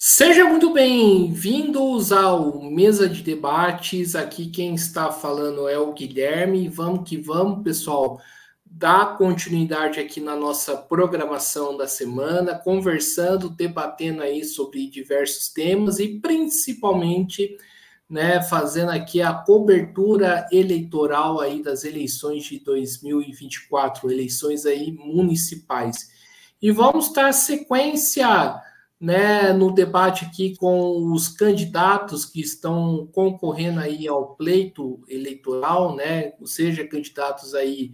Seja muito bem-vindos ao Mesa de Debates. Aqui quem está falando é o Guilherme. Vamos que vamos, pessoal. Dar continuidade aqui na nossa programação da semana, conversando, debatendo aí sobre diversos temas e principalmente né, fazendo aqui a cobertura eleitoral aí das eleições de 2024, eleições aí municipais. E vamos dar sequência né, no debate aqui com os candidatos que estão concorrendo aí ao pleito eleitoral, né, ou seja, candidatos aí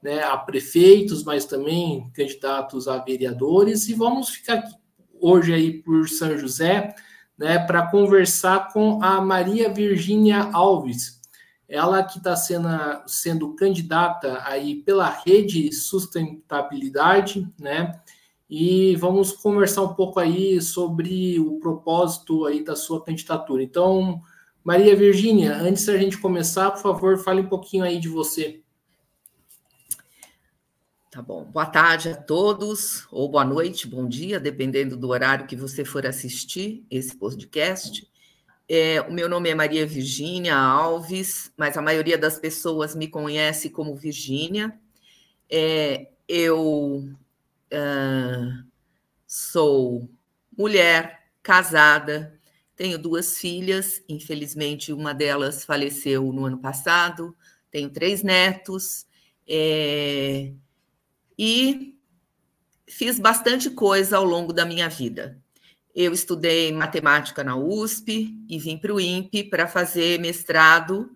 né, a prefeitos, mas também candidatos a vereadores, e vamos ficar aqui hoje aí por São José, né, para conversar com a Maria Virgínia Alves, ela que está sendo, sendo candidata aí pela Rede Sustentabilidade, né, e vamos conversar um pouco aí sobre o propósito aí da sua candidatura. Então, Maria Virgínia, antes da gente começar, por favor, fale um pouquinho aí de você. Tá bom. Boa tarde a todos, ou boa noite, bom dia, dependendo do horário que você for assistir esse podcast. É, o meu nome é Maria Virgínia Alves, mas a maioria das pessoas me conhece como Virgínia. É, eu uh, sou mulher, casada, tenho duas filhas, infelizmente uma delas faleceu no ano passado, tenho três netos, é, e fiz bastante coisa ao longo da minha vida. Eu estudei matemática na USP e vim para o INPE para fazer mestrado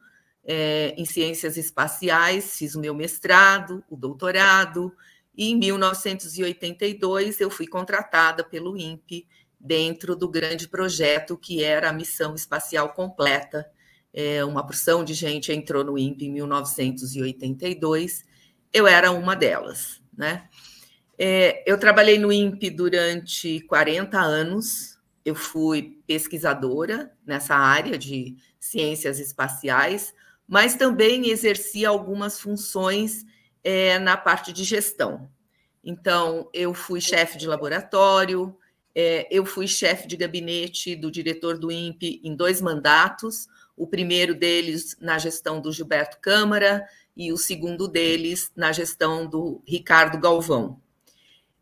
é, em ciências espaciais, fiz o meu mestrado, o doutorado, e em 1982 eu fui contratada pelo INPE dentro do grande projeto que era a missão espacial completa. É, uma porção de gente entrou no INPE em 1982. Eu era uma delas, né? É, eu trabalhei no INPE durante 40 anos. Eu fui pesquisadora nessa área de ciências espaciais, mas também exerci algumas funções é, na parte de gestão. Então, eu fui chefe de laboratório, é, eu fui chefe de gabinete do diretor do INPE em dois mandatos, o primeiro deles na gestão do Gilberto Câmara e o segundo deles na gestão do Ricardo Galvão.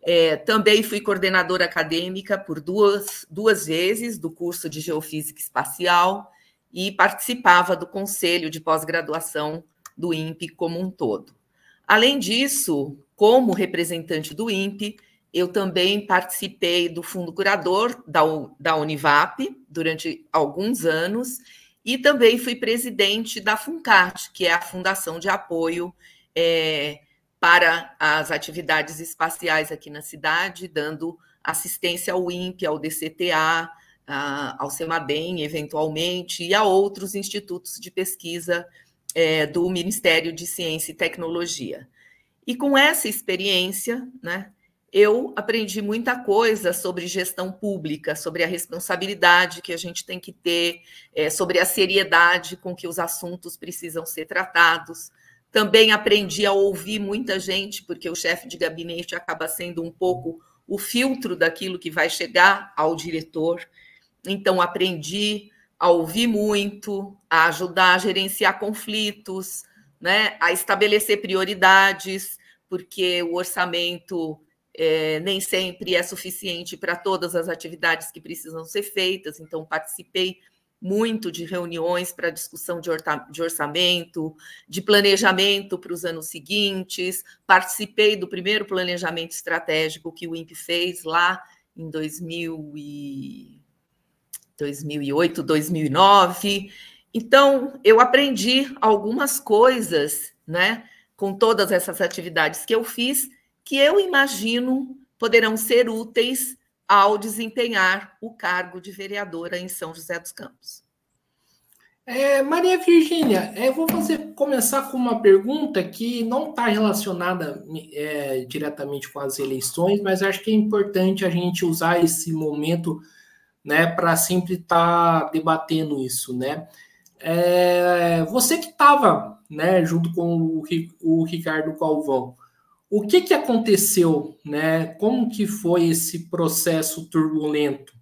É, também fui coordenadora acadêmica por duas, duas vezes do curso de Geofísica Espacial e participava do conselho de pós-graduação do INPE como um todo. Além disso, como representante do INPE, eu também participei do fundo curador da, da Univap durante alguns anos e também fui presidente da FUNCAT, que é a Fundação de Apoio é, para as Atividades Espaciais aqui na cidade, dando assistência ao INPE, ao DCTA, a, ao CEMADEM, eventualmente, e a outros institutos de pesquisa é, do Ministério de Ciência e Tecnologia. E com essa experiência, né, eu aprendi muita coisa sobre gestão pública, sobre a responsabilidade que a gente tem que ter, é, sobre a seriedade com que os assuntos precisam ser tratados. Também aprendi a ouvir muita gente, porque o chefe de gabinete acaba sendo um pouco o filtro daquilo que vai chegar ao diretor. Então, aprendi a ouvir muito, a ajudar a gerenciar conflitos, né, a estabelecer prioridades, porque o orçamento é, nem sempre é suficiente para todas as atividades que precisam ser feitas, então participei muito de reuniões para discussão de orçamento, de planejamento para os anos seguintes, participei do primeiro planejamento estratégico que o INPE fez lá em 2000 e 2008, 2009. Então, eu aprendi algumas coisas, né, com todas essas atividades que eu fiz, que eu imagino poderão ser úteis ao desempenhar o cargo de vereadora em São José dos Campos. É, Maria Virgínia, é, eu vou fazer, começar com uma pergunta que não está relacionada é, diretamente com as eleições, mas acho que é importante a gente usar esse momento né, para sempre estar tá debatendo isso, né? É, você que estava, né, junto com o, o Ricardo Calvão, o que que aconteceu, né? Como que foi esse processo turbulento?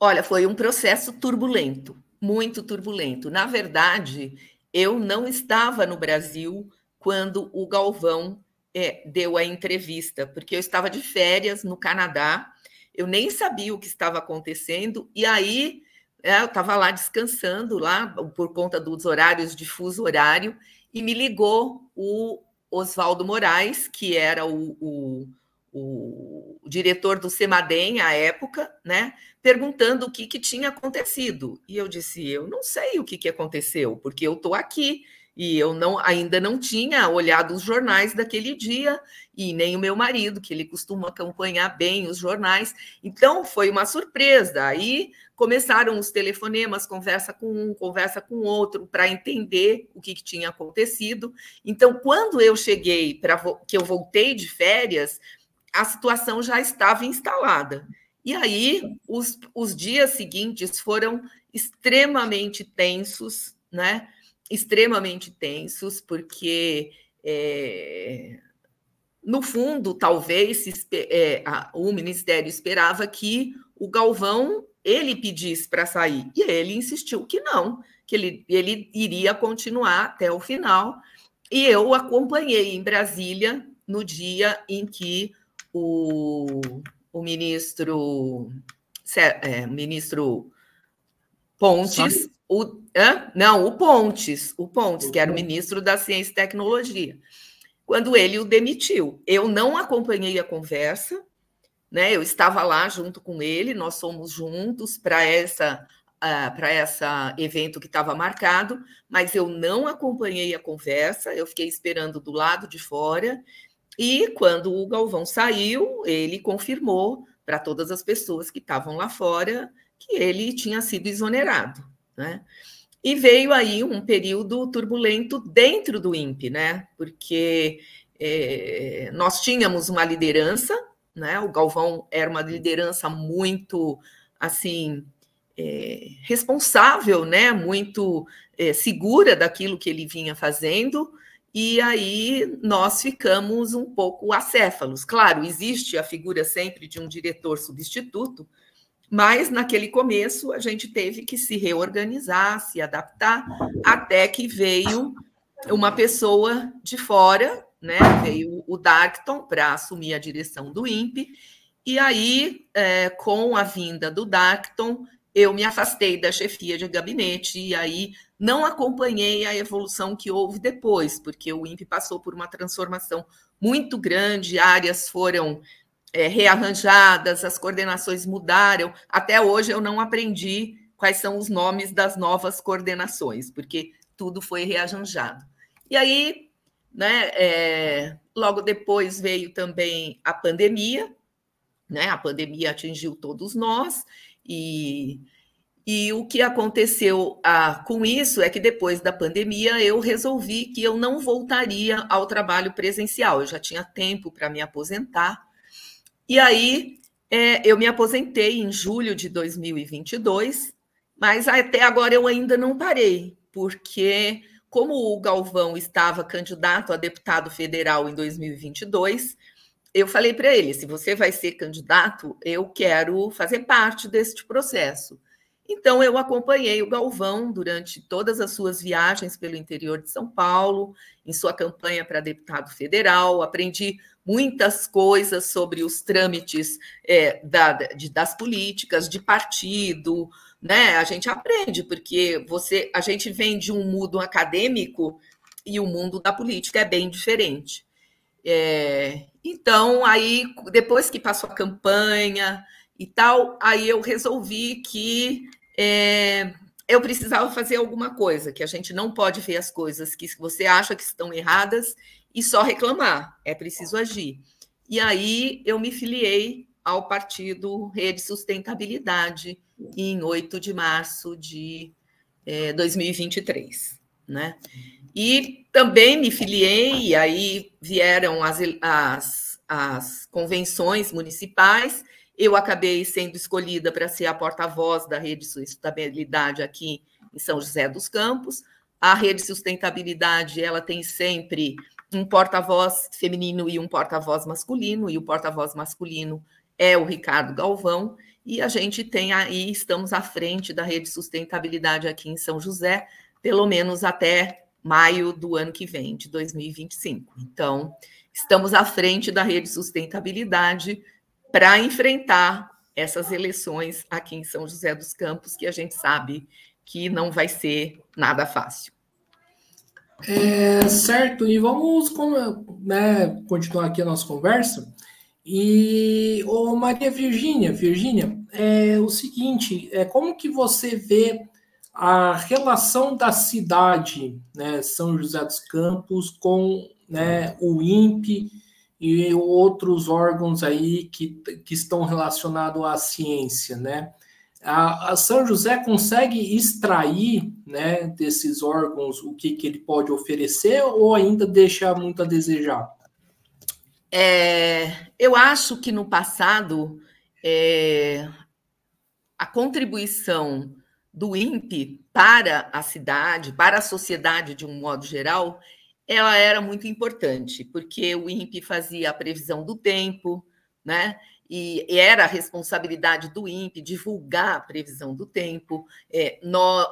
Olha, foi um processo turbulento, muito turbulento. Na verdade, eu não estava no Brasil quando o Galvão é, deu a entrevista, porque eu estava de férias no Canadá eu nem sabia o que estava acontecendo, e aí é, eu estava lá descansando, lá por conta dos horários de fuso horário, e me ligou o Oswaldo Moraes, que era o, o, o, diretor do Semadem à época, né, perguntando o que, que tinha acontecido. E eu disse: Eu não sei o que, que aconteceu, porque eu estou aqui e eu não ainda não tinha olhado os jornais daquele dia, e nem o meu marido, que ele costuma acompanhar bem os jornais. Então foi uma surpresa. Aí começaram os telefonemas, conversa com um, conversa com outro, para entender o que, que, tinha acontecido. Então, quando eu cheguei para que eu voltei de férias, a situação já estava instalada. E aí os, os dias seguintes foram extremamente tensos, né? extremamente tensos, porque, é, no fundo, talvez é, a, o Ministério esperava que o Galvão ele pedisse para sair, e ele insistiu que não, que ele, ele iria continuar até o final. E eu acompanhei em Brasília no dia em que o, o ministro, é, o ministro Pontes, o, hã? não, o Pontes, o Pontes, que era o ministro da Ciência e Tecnologia, quando ele o demitiu. Eu não acompanhei a conversa, né? Eu estava lá junto com ele, nós somos juntos para essa uh, ah, para essa evento que estava marcado, mas eu não acompanhei a conversa, eu fiquei esperando do lado de fora. E quando o Galvão saiu, ele confirmou para todas as pessoas que estavam lá fora que ele tinha sido exonerado, né? E veio aí um período turbulento dentro do INPE, né? Porque é, nós tínhamos uma liderança, né? O Galvão era uma liderança muito, assim, é, responsável, né? Muito é, segura daquilo que ele vinha fazendo. E aí nós ficamos um pouco acéfalos. Claro, existe a figura sempre de um diretor substituto, mas naquele começo a gente teve que se reorganizar, se adaptar, até que veio uma pessoa de fora, né? Veio o Darkton para assumir a direção do INPE. E aí, é, com a vinda do Darkton, eu me afastei da chefia de gabinete e aí não acompanhei a evolução que houve depois, porque o INPE passou por uma transformação muito grande, áreas foram é, rearranjadas, as coordenações mudaram. Até hoje eu não aprendi quais são os nomes das novas coordenações, porque tudo foi rearranjado. E aí, né, é, logo depois veio também a pandemia, né, a pandemia atingiu todos nós, e, e o que aconteceu ah, com isso é que depois da pandemia eu resolvi que eu não voltaria ao trabalho presencial, eu já tinha tempo para me aposentar, e aí é, eu me aposentei em julho de 2022, mas até agora eu ainda não parei, porque como o Galvão estava candidato a deputado federal em 2022, eu falei para ele: se você vai ser candidato, eu quero fazer parte deste processo. Então, eu acompanhei o Galvão durante todas as suas viagens pelo interior de São Paulo, em sua campanha para deputado federal, aprendi muitas coisas sobre os trâmites é, da, de, das políticas, de partido, né? A gente aprende, porque você a gente vem de um mundo acadêmico e o mundo da política é bem diferente. É, então, aí, depois que passou a campanha e tal, aí eu resolvi que é, eu precisava fazer alguma coisa, que a gente não pode ver as coisas que você acha que estão erradas e só reclamar, é preciso agir. E aí eu me filiei ao partido Rede Sustentabilidade em 8 de março de é, 2023, né? E também me filiei, e aí vieram as, as, as convenções municipais, eu acabei sendo escolhida para ser a porta-voz da Rede Sustentabilidade aqui em São José dos Campos. A Rede Sustentabilidade, ela tem sempre um porta-voz feminino e um porta-voz masculino, e o porta-voz masculino é o Ricardo Galvão, e a gente tem aí, estamos à frente da rede sustentabilidade aqui em São José, pelo menos até maio do ano que vem, de 2025. Então, estamos à frente da rede sustentabilidade para enfrentar essas eleições aqui em São José dos Campos, que a gente sabe que não vai ser nada fácil. É, certo, e vamos né, continuar aqui a nossa conversa. E o Maria Virgínia, Virgínia, é o seguinte, é como que você vê a relação da cidade, né, São José dos Campos com, né, o INPE e outros órgãos aí que, que estão relacionados à ciência, né? a, a São José consegue extrair né, desses órgãos o que, que ele pode oferecer ou ainda deixa muito a desejar? É, eu acho que no passado é, a contribuição do INPE para a cidade, para a sociedade de um modo geral, ela era muito importante, porque o INPE fazia a previsão do tempo, né? e era a responsabilidade do INPE divulgar a previsão do tempo. É,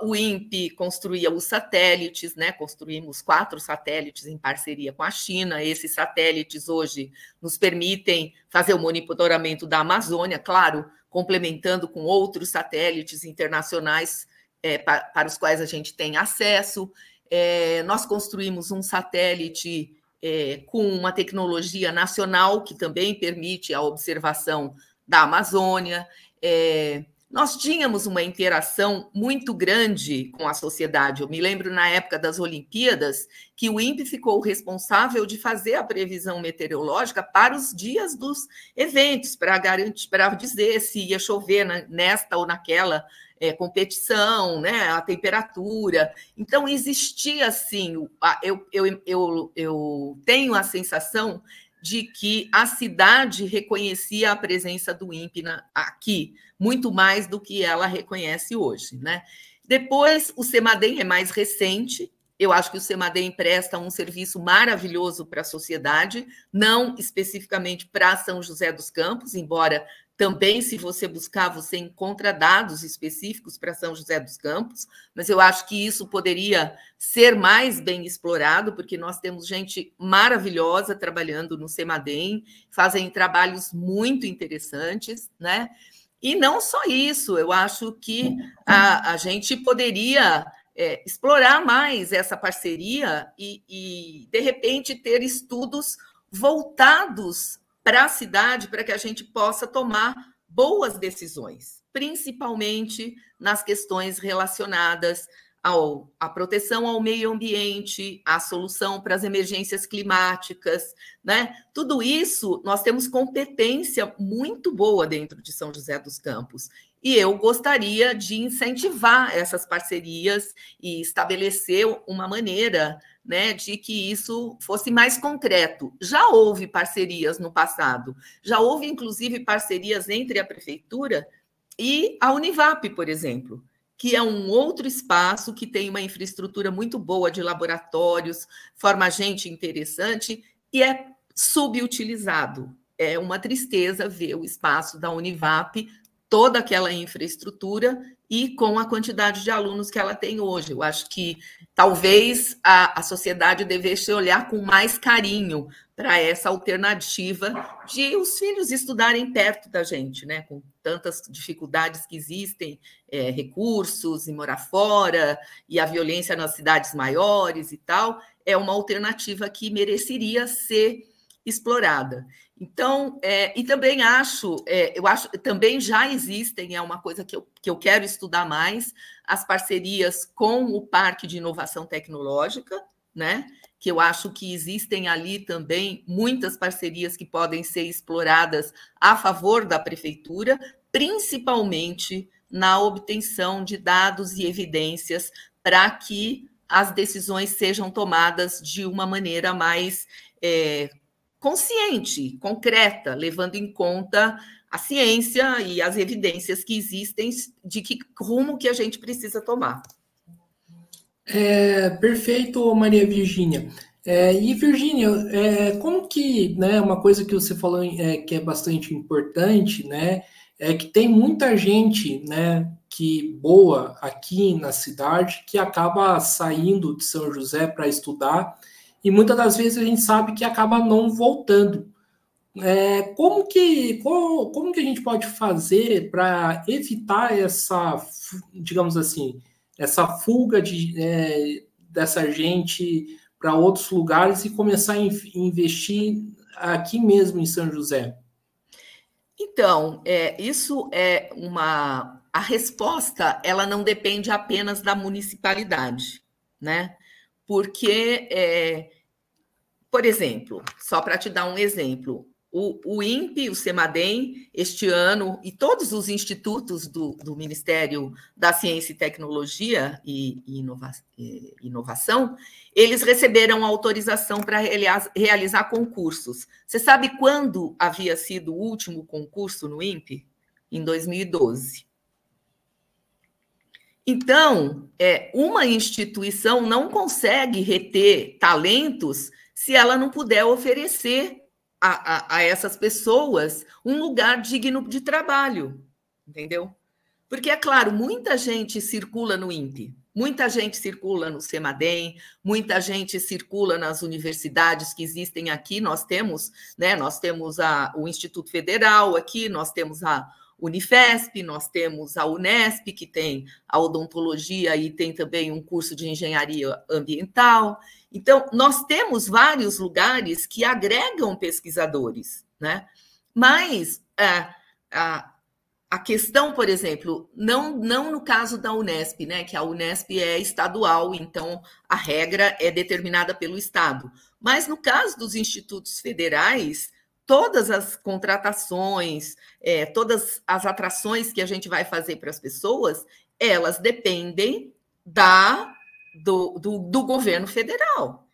o INPE construía os satélites, né? Construímos quatro satélites em parceria com a China. Esses satélites hoje nos permitem fazer o monitoramento da Amazônia, claro, complementando com outros satélites internacionais é, para, para os quais a gente tem acesso. É, nós construímos um satélite é, com uma tecnologia nacional que também permite a observação da Amazônia. É, nós tínhamos uma interação muito grande com a sociedade. Eu me lembro na época das Olimpíadas que o INPE ficou responsável de fazer a previsão meteorológica para os dias dos eventos, para garantir, para dizer se ia chover nesta ou naquela é, competição, né, a temperatura. Então, existia assim, eu, eu, eu, eu tenho a sensação de que a cidade reconhecia a presença do INPE aqui, muito mais do que ela reconhece hoje. Né? Depois, o CEMADEM é mais recente, eu acho que o CEMADEM presta um serviço maravilhoso para a sociedade, não especificamente para São José dos Campos, embora também, se você buscar, você encontra dados específicos para São José dos Campos, mas eu acho que isso poderia ser mais bem explorado, porque nós temos gente maravilhosa trabalhando no Semadem, fazem trabalhos muito interessantes, né? E não só isso, eu acho que a, a gente poderia é, explorar mais essa parceria e, e, de repente, ter estudos voltados para a cidade, para que a gente possa tomar boas decisões, principalmente nas questões relacionadas ao, à proteção ao meio ambiente, à solução para as emergências climáticas, né? Tudo isso nós temos competência muito boa dentro de São José dos Campos e eu gostaria de incentivar essas parcerias e estabelecer uma maneira né, de que isso fosse mais concreto. Já houve parcerias no passado, já houve inclusive parcerias entre a prefeitura e a Univap, por exemplo, que é um outro espaço que tem uma infraestrutura muito boa de laboratórios, forma gente interessante e é subutilizado. É uma tristeza ver o espaço da Univap toda aquela infraestrutura e com a quantidade de alunos que ela tem hoje. Eu acho que talvez a, a sociedade devesse olhar com mais carinho para essa alternativa de os filhos estudarem perto da gente, né? Com tantas dificuldades que existem, é, recursos e morar fora e a violência nas cidades maiores e tal, é uma alternativa que mereceria ser explorada. Então, é, e também acho, é, eu acho, também já existem, é uma coisa que eu, que eu quero estudar mais, as parcerias com o Parque de Inovação Tecnológica, né? Que eu acho que existem ali também muitas parcerias que podem ser exploradas a favor da prefeitura, principalmente na obtenção de dados e evidências para que as decisões sejam tomadas de uma maneira mais é, consciente, concreta, levando em conta a ciência e as evidências que existem de que rumo que a gente precisa tomar. É, perfeito, Maria Virgínia. É, e Virgínia, é, como que, né, uma coisa que você falou é, que é bastante importante, né, é que tem muita gente, né, que boa aqui na cidade que acaba saindo de São José para estudar e muitas das vezes a gente sabe que acaba não voltando. É, como, que, como, como que a gente pode fazer para evitar essa, digamos assim, essa fuga de, é, dessa gente para outros lugares e começar a investir aqui mesmo em São José? Então, é, isso é uma. A resposta ela não depende apenas da municipalidade, né? porque, é, por exemplo, só para te dar um exemplo, o, o INPE, o SEMADEM, este ano, e todos os institutos do, do Ministério da Ciência e Tecnologia e, e, Inova, e Inovação, eles receberam autorização para realizar, concursos. Você sabe quando havia sido o último concurso no INPE? Em 2012. Então, é, uma instituição não consegue reter talentos se ela não puder oferecer a, a, a essas pessoas um lugar digno de trabalho, entendeu? Porque, é claro, muita gente circula no INPE, Muita gente circula no Semadem, muita gente circula nas universidades que existem aqui. Nós temos, né? Nós temos a, o Instituto Federal aqui, nós temos a, Unifesp, nós temos a Unesp, que tem a odontologia e tem também um curso de engenharia ambiental. Então, nós temos vários lugares que agregam pesquisadores, né? Mas a, é, a, a questão, por exemplo, não, não no caso da Unesp, né? Que a Unesp é estadual, então a regra é determinada pelo Estado. Mas no caso dos institutos federais, todas as contratações, é, todas as atrações que a gente vai fazer para as pessoas, elas dependem da do, do, do governo federal.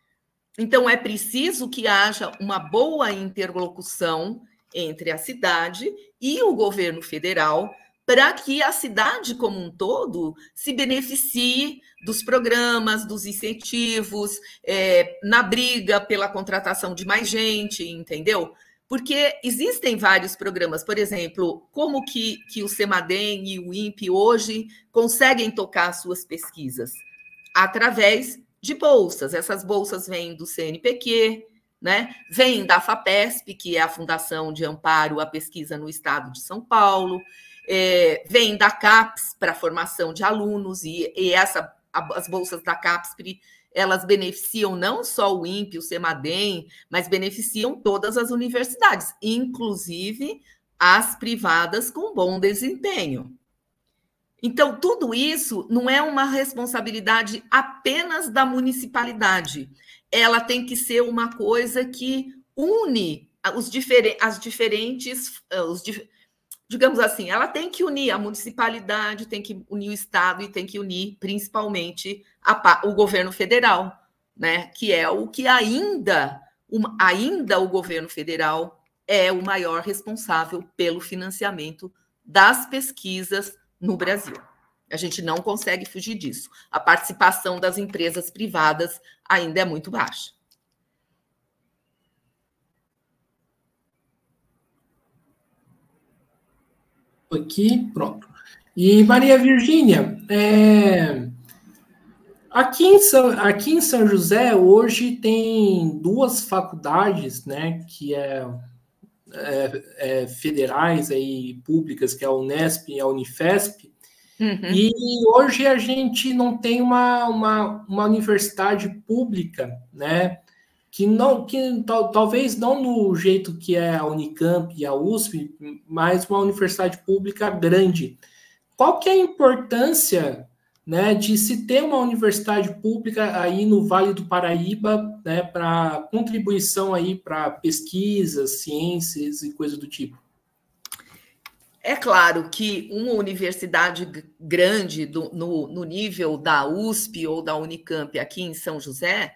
Então é preciso que haja uma boa interlocução entre a cidade e o governo federal para que a cidade como um todo se beneficie dos programas, dos incentivos, é, na briga pela contratação de mais gente, entendeu? Porque existem vários programas, por exemplo, como que, que o Semaden e o INPE hoje conseguem tocar suas pesquisas? Através de bolsas. Essas bolsas vêm do CNPq, né? vêm da FAPESP, que é a Fundação de Amparo à Pesquisa no Estado de São Paulo, é, vêm da CAPES para formação de alunos, e, e essa, as bolsas da CAPES elas beneficiam não só o INPE, o CEMADEM, mas beneficiam todas as universidades, inclusive as privadas com bom desempenho. Então, tudo isso não é uma responsabilidade apenas da municipalidade. Ela tem que ser uma coisa que une os difer as diferentes, eh, os, digamos assim, ela tem que unir a municipalidade, tem que unir o Estado e tem que unir principalmente a, o governo federal, né? Que é o que ainda, um, ainda o governo federal é o maior responsável pelo financiamento das pesquisas no Brasil. A gente não consegue fugir disso. A participação das empresas privadas ainda é muito baixa. aqui, pronto. E Maria Virgínia, é, aqui, em São, aqui em São José hoje tem duas faculdades, né, que é, é, é federais aí públicas, que é a Unesp e a Unifesp. Uhum. E hoje a gente não tem uma, uma, uma universidade pública, né? que não que tal, talvez não no jeito que é a Unicamp e a USP, mas uma universidade pública grande. Qual que é a importância né, de se ter uma universidade pública aí no Vale do Paraíba né, para contribuição aí para pesquisas, ciências e coisa do tipo? É claro que uma universidade grande do, no, no nível da USP ou da Unicamp aqui em São José,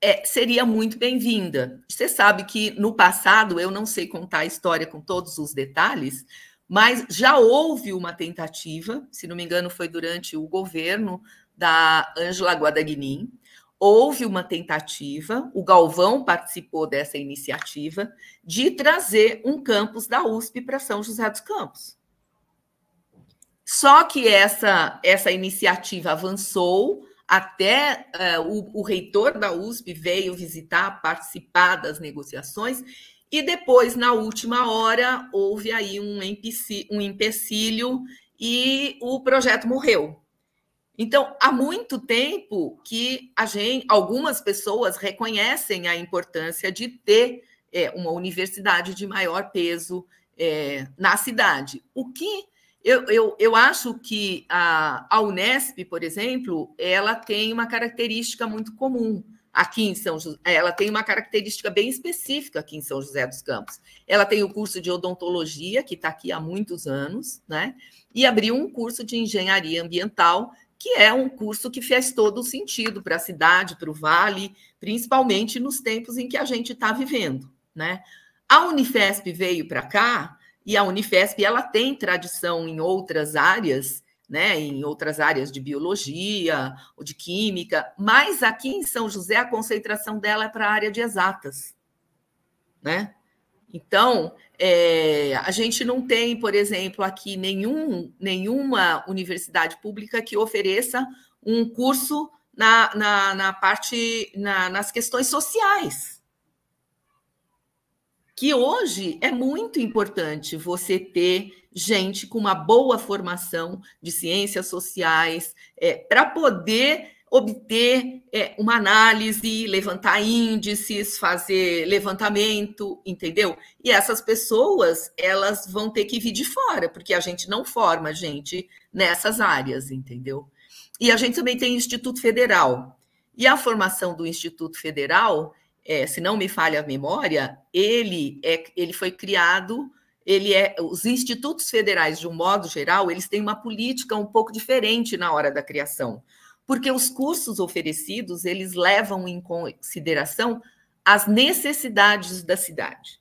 é, seria muito bem-vinda. Você sabe que no passado, eu não sei contar a história com todos os detalhes, mas já houve uma tentativa, se não me engano, foi durante o governo da Ângela Guadagnin. Houve uma tentativa, o Galvão participou dessa iniciativa, de trazer um campus da USP para São José dos Campos. Só que essa, essa iniciativa avançou, até uh, o, o reitor da USP veio visitar, participar das negociações, e depois, na última hora, houve aí um, empecilho, um empecilho e o projeto morreu. Então, há muito tempo que a gente, algumas pessoas reconhecem a importância de ter é, uma universidade de maior peso é, na cidade. O que eu, eu, eu acho que a, a Unesp, por exemplo, ela tem uma característica muito comum aqui em São José, ela tem uma característica bem específica aqui em São José dos Campos. Ela tem o curso de odontologia, que está aqui há muitos anos, né? E abriu um curso de engenharia ambiental, que é um curso que fez todo o sentido para a cidade, para o vale, principalmente nos tempos em que a gente está vivendo, né? A Unifesp veio para cá e a Unifesp ela tem tradição em outras áreas, né, em outras áreas de biologia ou de química, mas aqui em São José a concentração dela é para a área de exatas, né? Então, é, a gente não tem, por exemplo, aqui nenhum, nenhuma universidade pública que ofereça um curso na, na, na parte na, nas questões sociais que hoje é muito importante você ter gente com uma boa formação de ciências sociais é, para poder obter é, uma análise, levantar índices, fazer levantamento, entendeu? E essas pessoas elas vão ter que vir de fora, porque a gente não forma gente nessas áreas, entendeu? E a gente também tem Instituto Federal. E a formação do Instituto Federal é, se não me falha a memória, ele, é, ele foi criado, ele é, os institutos federais, de um modo geral, eles têm uma política um pouco diferente na hora da criação, porque os cursos oferecidos, eles levam em consideração as necessidades da cidade.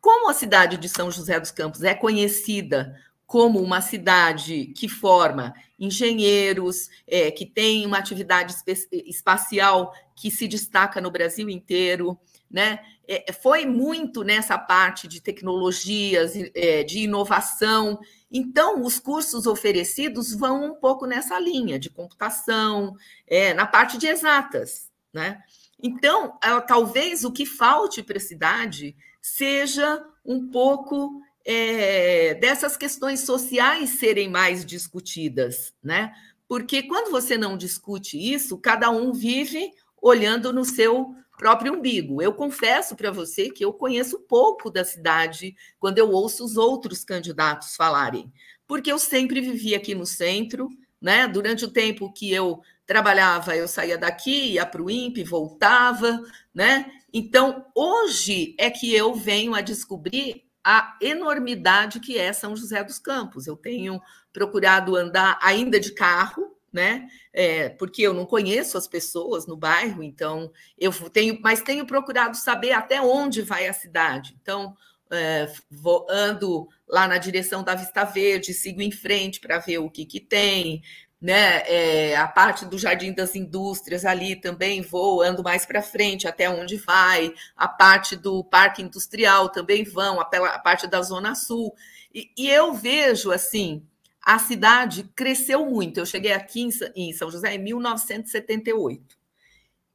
Como a cidade de São José dos Campos é conhecida como uma cidade que forma engenheiros, é, que tem uma atividade espacial que se destaca no Brasil inteiro, né? É, é foi muito nessa parte de tecnologias, é, de inovação. Então, os cursos oferecidos vão um pouco nessa linha de computação, é, na parte de exatas, né? Então, talvez o que falte para a cidade seja um pouco é, dessas questões sociais serem mais discutidas, né? Porque quando você não discute isso, cada um vive olhando no seu próprio umbigo. Eu confesso para você que eu conheço pouco da cidade quando eu ouço os outros candidatos falarem, porque eu sempre vivi aqui no centro, né? Durante o tempo que eu trabalhava, eu saía daqui, ia para o INPE, voltava, né? Então, hoje é que eu venho a descobrir a enormidade que é São José dos Campos. Eu tenho procurado andar ainda de carro, né? É, porque eu não conheço as pessoas no bairro, então eu tenho, mas tenho procurado saber até onde vai a cidade. Então, é, vou, ando lá na direção da Vista Verde, sigo em frente para ver o que, que tem, né? É, a parte do Jardim das Indústrias ali também vou, ando mais para frente até onde vai, a parte do Parque Industrial também vão, a, a parte da Zona Sul. E, e, eu vejo assim, a cidade cresceu muito. Eu cheguei aqui em, em São José em 1978.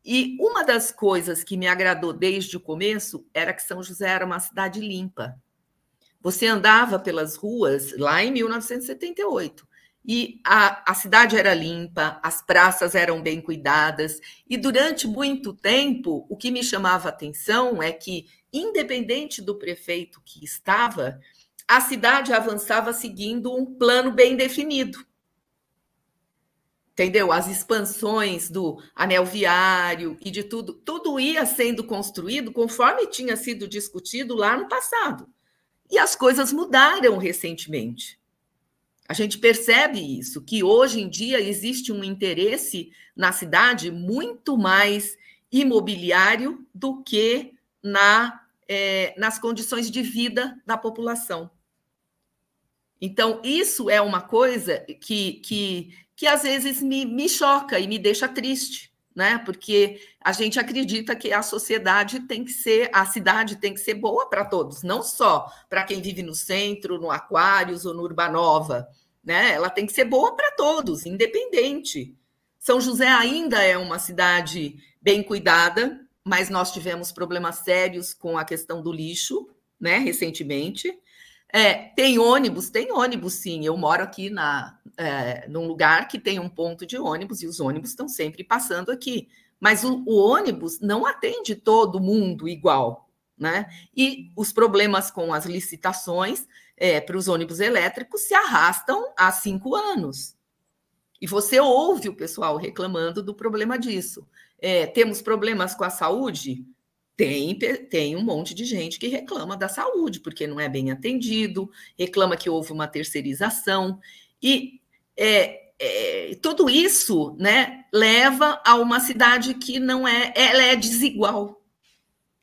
E uma das coisas que me agradou desde o começo era que São José era uma cidade limpa. Você andava pelas ruas lá em 1978 e a, a cidade era limpa, as praças eram bem cuidadas, e durante muito tempo, o que me chamava atenção é que, independente do prefeito que estava, a cidade avançava seguindo um plano bem definido. Entendeu? As expansões do anel viário e de tudo, tudo ia sendo construído conforme tinha sido discutido lá no passado. E as coisas mudaram recentemente. A gente percebe isso, que hoje em dia existe um interesse na cidade muito mais imobiliário do que na, é, nas condições de vida da população. Então, isso é uma coisa que, que, que às vezes me, me choca e me deixa triste, né? Porque a gente acredita que a sociedade tem que ser, a cidade tem que ser boa para todos, não só para quem vive no centro, no Aquários ou no Urbanova, né? Ela tem que ser boa para todos, independente. São José ainda é uma cidade bem cuidada, mas nós tivemos problemas sérios com a questão do lixo, né? Recentemente. É, tem ônibus, tem ônibus, sim. Eu moro aqui na, é, num lugar que tem um ponto de ônibus e os ônibus estão sempre passando aqui. Mas o, o ônibus não atende todo mundo igual, né? E os problemas com as licitações é, para os ônibus elétricos se arrastam há cinco anos. E você ouve o pessoal reclamando do problema disso. É, temos problemas com a saúde? Tem, tem um monte de gente que reclama da saúde, porque não é bem atendido, reclama que houve uma terceirização. E é, é, tudo isso né, leva a uma cidade que não é, ela é desigual.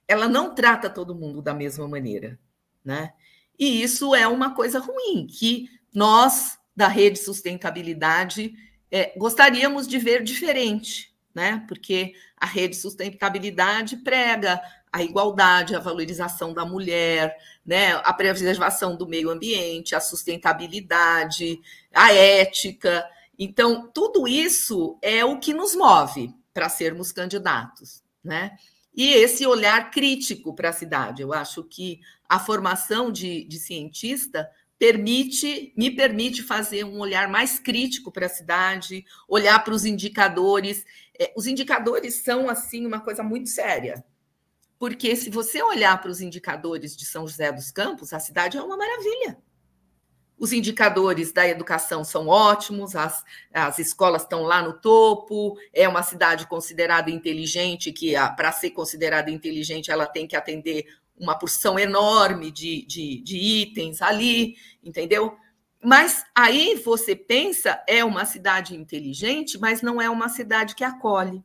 Ela não trata todo mundo da mesma maneira. Né? E isso é uma coisa ruim, que nós, da rede sustentabilidade, é, gostaríamos de ver diferente, né? Porque a rede sustentabilidade prega a igualdade, a valorização da mulher, né, a preservação do meio ambiente, a sustentabilidade, a ética. Então, tudo isso é o que nos move para sermos candidatos, né? e esse olhar crítico para a cidade. Eu acho que a formação de, de cientista permite me permite fazer um olhar mais crítico para a cidade, olhar para os indicadores. É, os indicadores são assim uma coisa muito séria, porque se você olhar para os indicadores de São José dos Campos, a cidade é uma maravilha. Os indicadores da educação são ótimos, as, as escolas estão lá no topo, é uma cidade considerada inteligente, que para ser considerada inteligente ela tem que atender uma porção enorme de, de, de itens ali, entendeu? Mas aí você pensa, é uma cidade inteligente, mas não é uma cidade que acolhe,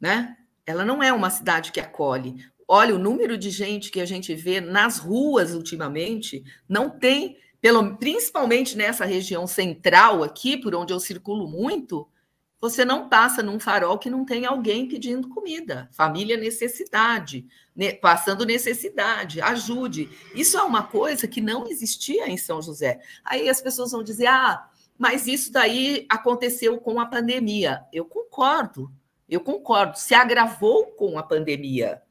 né? Ela não é uma cidade que acolhe. Olha, o número de gente que a gente vê nas ruas ultimamente não tem pelo, principalmente nessa região central aqui, por onde eu circulo muito, você não passa num farol que não tem alguém pedindo comida, família necessidade, ne, né, passando necessidade, ajude. Isso é uma coisa que não existia em São José. Aí as pessoas vão dizer: ah, mas isso daí aconteceu com a pandemia. Eu concordo, eu concordo. Se agravou com a pandemia,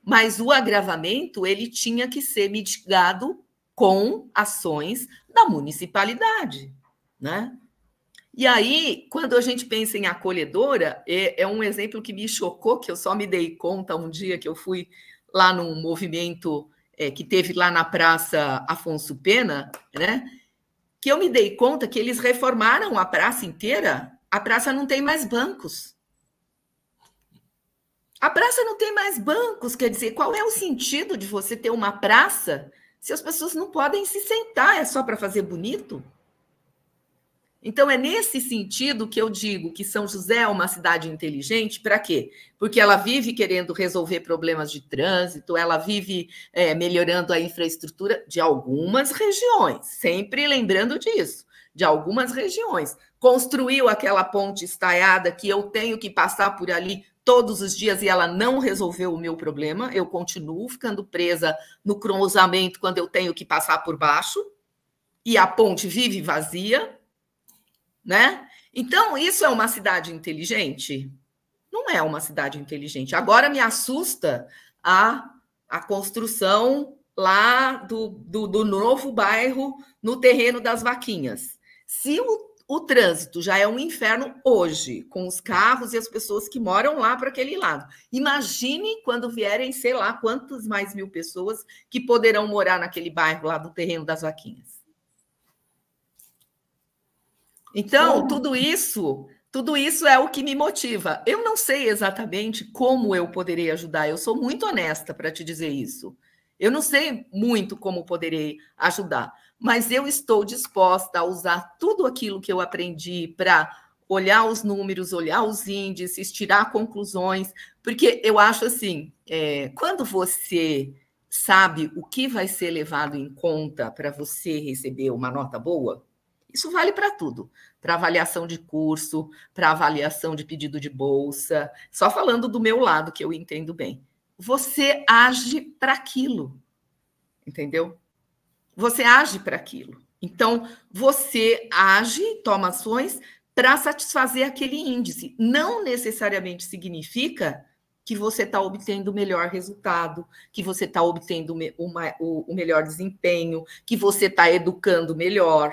mas o agravamento ele tinha que ser mitigado com ações da municipalidade, né? E aí, quando a gente pensa em acolhedora, é, é, um exemplo que me chocou, que eu só me dei conta um dia que eu fui lá num movimento é, que teve lá na Praça Afonso Pena, né? Que eu me dei conta que eles reformaram a praça inteira, a praça não tem mais bancos. A praça não tem mais bancos, quer dizer, qual é o sentido de você ter uma praça se as pessoas não podem se sentar, é só para fazer bonito? Então, é nesse sentido que eu digo que São José é uma cidade inteligente, para quê? Porque ela vive querendo resolver problemas de trânsito, ela vive é, melhorando a infraestrutura de algumas regiões, sempre lembrando disso, de algumas regiões. Construiu aquela ponte estaiada que eu tenho que passar por ali todos os dias e ela não resolveu o meu problema. Eu continuo ficando presa no cruzamento quando eu tenho que passar por baixo e a ponte vive vazia, né? Então, isso é uma cidade inteligente? Não é uma cidade inteligente. Agora me assusta a, a construção lá do, do, do novo bairro no terreno das vaquinhas. Se o o trânsito já é um inferno hoje, com os carros e as pessoas que moram lá para aquele lado. Imagine quando vierem, sei lá, quantas mais mil pessoas que poderão morar naquele bairro lá do terreno das vaquinhas. Então, tudo isso, tudo isso é o que me motiva. Eu não sei exatamente como eu poderei ajudar. Eu sou muito honesta para te dizer isso. Eu não sei muito como poderei ajudar, mas eu estou disposta a usar tudo aquilo que eu aprendi para olhar os números, olhar os índices, tirar conclusões, porque eu acho assim, é, quando você sabe o que vai ser levado em conta para você receber uma nota boa, isso vale para tudo, para avaliação de curso, para avaliação de pedido de bolsa, só falando do meu lado que eu entendo bem. Você age para aquilo, entendeu? Você age para aquilo. Então, você age, toma ações para satisfazer aquele índice. Não necessariamente significa que você está obtendo o melhor resultado, que você está obtendo uma, o, o melhor desempenho, que você está educando melhor.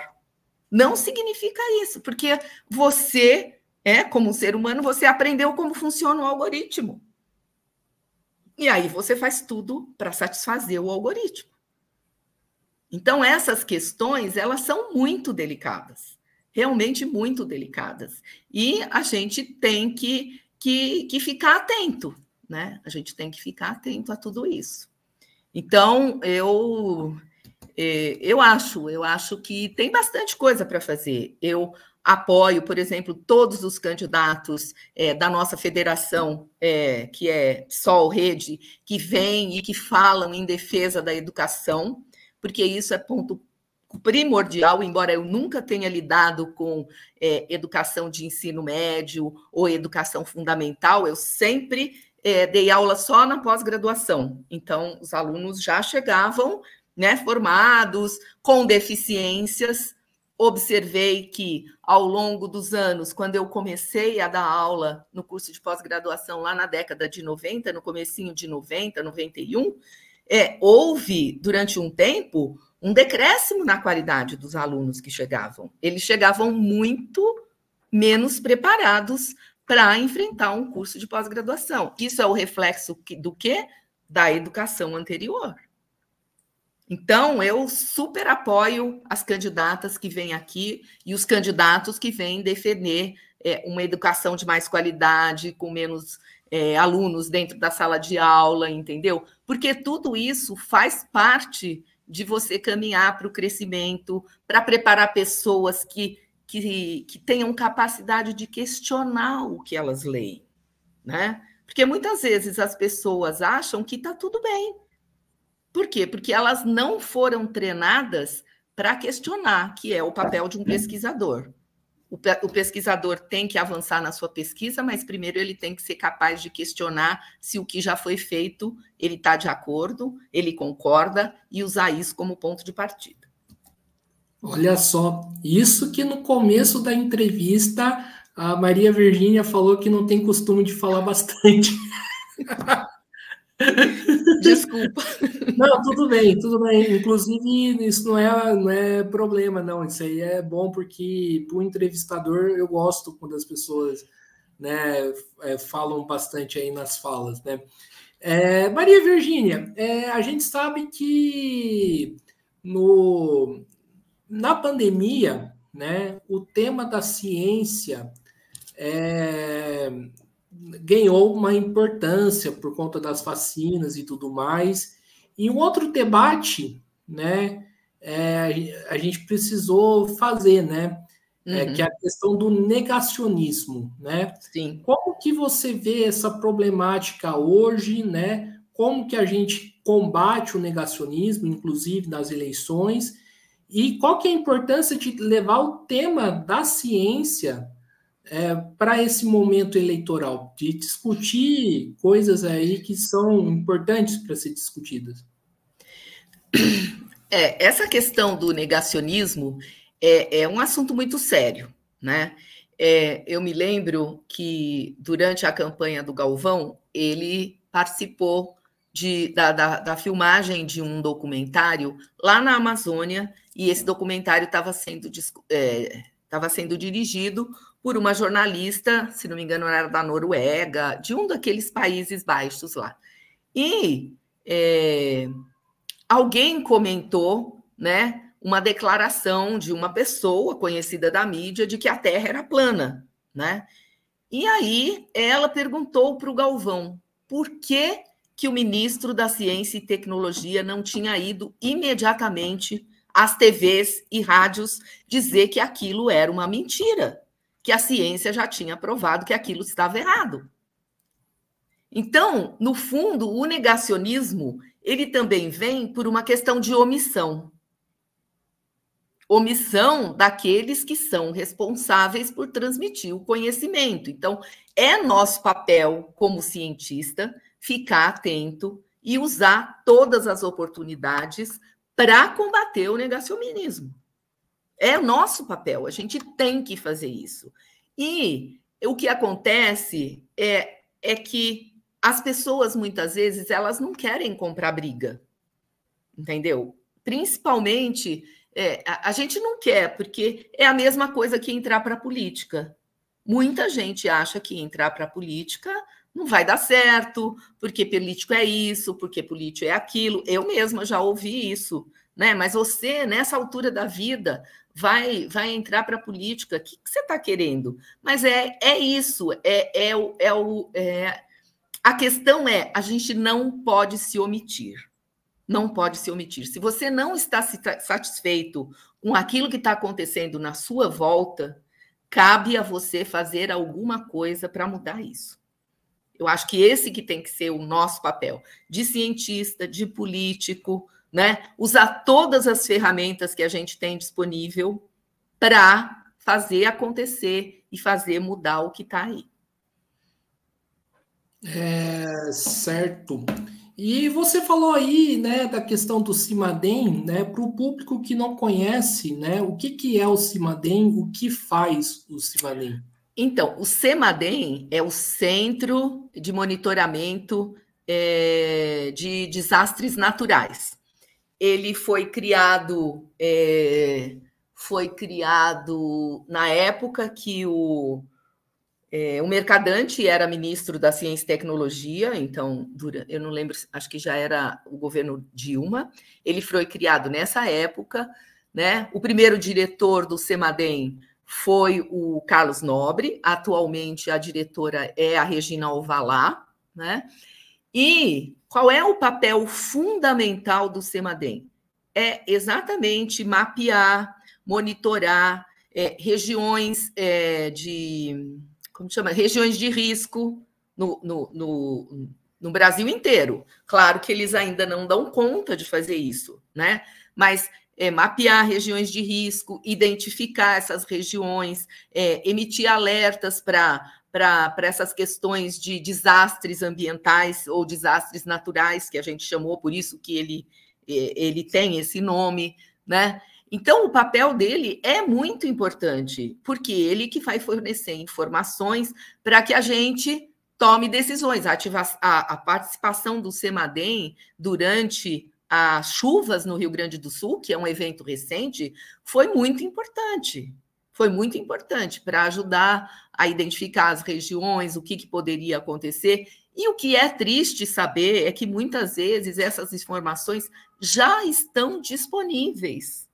Não significa isso, porque você, é como um ser humano, você aprendeu como funciona o algoritmo. E aí você faz tudo para satisfazer o algoritmo. Então, essas questões, elas são muito delicadas, realmente muito delicadas. E a gente tem que, que, que ficar atento, né? A gente tem que ficar atento a tudo isso. Então, eu é, eu acho, eu acho que tem bastante coisa para fazer. Eu apoio, por exemplo, todos os candidatos é, da nossa federação, é, que é Sol Rede, que vêm e que falam em defesa da educação porque isso é ponto primordial, embora eu nunca tenha lidado com é, educação de ensino médio ou educação fundamental, eu sempre é, dei aula só na pós-graduação. Então, os alunos já chegavam né, formados, com deficiências. Observei que, ao longo dos anos, quando eu comecei a dar aula no curso de pós-graduação, lá na década de 90, no comecinho de 90, 91, é, houve, durante um tempo, um decréscimo na qualidade dos alunos que chegavam. Eles chegavam muito menos preparados para enfrentar um curso de pós-graduação. Isso é o reflexo do que Da educação anterior. Então, eu super apoio as candidatas que vêm aqui e os candidatos que vêm defender é, uma educação de mais qualidade, com menos é, alunos dentro da sala de aula, entendeu? Porque tudo isso faz parte de você caminhar para o crescimento, para preparar pessoas que, que, que tenham capacidade de questionar o que elas leem, né? Porque muitas vezes as pessoas acham que está tudo bem. Por quê? Porque elas não foram treinadas para questionar, que é o papel de um uhum. pesquisador o, o pesquisador tem que avançar na sua pesquisa, mas primeiro ele tem que ser capaz de questionar se o que já foi feito ele está de acordo, ele concorda e usar isso como ponto de partida. Olha só, isso que no começo da entrevista a Maria Virgínia falou que não tem costume de falar bastante. Desculpa. Não, tudo bem, tudo bem. Inclusive, isso não é, não é problema, não. Isso aí é bom porque, para o entrevistador, eu gosto quando as pessoas né, é, falam bastante aí nas falas. Né? É, Maria Virgínia, é, a gente sabe que no, na pandemia, né, o tema da ciência é, ganhou uma importância por conta das vacinas e tudo mais. E um outro debate, né, é, a gente precisou fazer, né, é, uhum. é, que é a questão do negacionismo, né? Sim. Como que você vê essa problemática hoje, né? Como que a gente combate o negacionismo, inclusive nas eleições? E qual que é a importância de levar o tema da ciência é, para esse momento eleitoral, de discutir coisas aí que são importantes para ser discutidas. É, essa questão do negacionismo é, é um assunto muito sério, né? É, eu me lembro que durante a campanha do Galvão ele participou de, da, da, da filmagem de um documentário lá na Amazônia e esse documentário estava sendo estava é, sendo dirigido por uma jornalista, se não me engano, era da Noruega, de um daqueles Países Baixos lá. E é, alguém comentou, né? uma declaração de uma pessoa conhecida da mídia de que a Terra era plana, né? E aí ela perguntou para o Galvão por que, que o ministro da Ciência e Tecnologia não tinha ido imediatamente às TVs e rádios dizer que aquilo era uma mentira que a ciência já tinha provado que aquilo estava errado. Então, no fundo, o negacionismo, ele também vem por uma questão de omissão. Omissão daqueles que são responsáveis por transmitir o conhecimento. Então, é nosso papel como cientista ficar atento e usar todas as oportunidades para combater o negacionismo. É nosso papel, a gente tem que fazer isso. E o que acontece é, é que as pessoas, muitas vezes, elas não querem comprar briga, entendeu? Principalmente, é, a, a gente não quer, porque é a mesma coisa que entrar para a política. Muita gente acha que entrar para a política não vai dar certo, porque político é isso, porque político é aquilo. Eu mesma já ouvi isso, né? Mas você, nessa altura da vida, vai vai entrar para a política, o que, que você está querendo? Mas é, é isso, é, é, o, é, o, é a questão é, a gente não pode se omitir. Não pode se omitir. Se você não está satisfeito com aquilo que está acontecendo na sua volta, cabe a você fazer alguma coisa para mudar isso. Eu acho que esse que tem que ser o nosso papel de cientista, de político, né? Usar todas as ferramentas que a gente tem disponível para fazer acontecer e fazer mudar o que está aí. É, certo. E você falou aí, né, da questão do Cimadem, né, para o público que não conhece, né, o que, que é o Cimadem, o que faz o Cimadem? Então, o CEMADEM é o Centro de Monitoramento é, de Desastres Naturais ele foi criado é, foi criado na época que o, é, o Mercadante era ministro da Ciência e Tecnologia, então eu não lembro, acho que já era o governo Dilma. Ele foi criado nessa época, né? O primeiro diretor do Semadem foi o Carlos Nobre, atualmente a diretora é a Regina Alvalá, né? E qual é o papel fundamental do SEMADEM? É exatamente mapear, monitorar é, regiões é, de como chama? Regiões de risco no, no, no, no Brasil inteiro. Claro que eles ainda não dão conta de fazer isso, né? Mas é, mapear regiões de risco, identificar essas regiões, é, emitir alertas para para essas questões de desastres ambientais ou desastres naturais, que a gente chamou, por isso que ele, ele tem esse nome, né? Então, o papel dele é muito importante, porque ele que vai fornecer informações para que a gente tome decisões. A, ativa, a, a participação do SEMADEM durante as chuvas no Rio Grande do Sul, que é um evento recente, foi muito importante, foi muito importante para ajudar a identificar as regiões, o que, que poderia acontecer. E o que é triste saber é que muitas vezes essas informações já estão disponíveis.